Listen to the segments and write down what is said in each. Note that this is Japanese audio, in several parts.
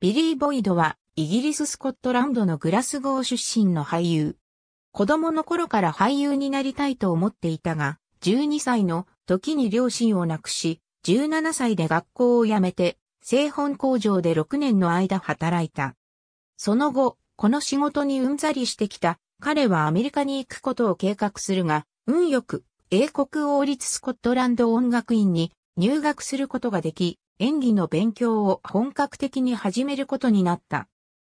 ビリー・ボイドは、イギリス・スコットランドのグラスゴー出身の俳優。子供の頃から俳優になりたいと思っていたが、12歳の時に両親を亡くし、17歳で学校を辞めて、製本工場で6年の間働いた。その後、この仕事にうんざりしてきた、彼はアメリカに行くことを計画するが、運よく、英国王立スコットランド音楽院に入学することができ、演技の勉強を本格的に始めることになった。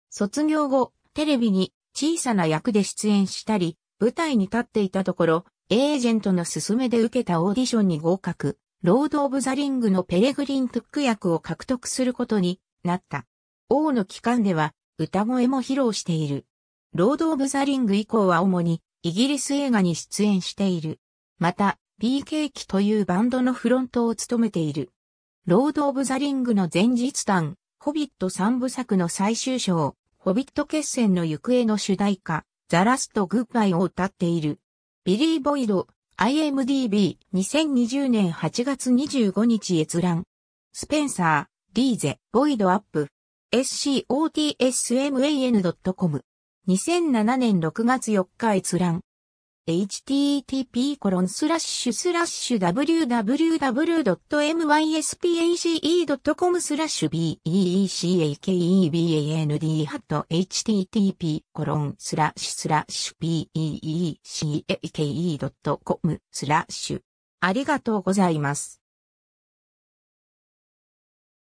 卒業後、テレビに小さな役で出演したり、舞台に立っていたところ、エージェントの勧めで受けたオーディションに合格、ロード・オブ・ザ・リングのペレグリン・トゥック役を獲得することになった。王の期間では歌声も披露している。ロード・オブ・ザ・リング以降は主にイギリス映画に出演している。また、BK 機というバンドのフロントを務めている。ロード・オブ・ザ・リングの前日談、ホビット三部作の最終章、ホビット決戦の行方の主題歌、ザ・ラスト・グッバイを歌っている。ビリー・ボイド、IMDB、2020年8月25日閲覧。スペンサー、リーゼ、ボイドアップ。s c o t s m a n c o m 2007年6月4日閲覧。http://www.myspace.com スラッシュ beeckeband.http a コロンスラッシュスラッシュ beeckee.com スラッシュありがとうございます。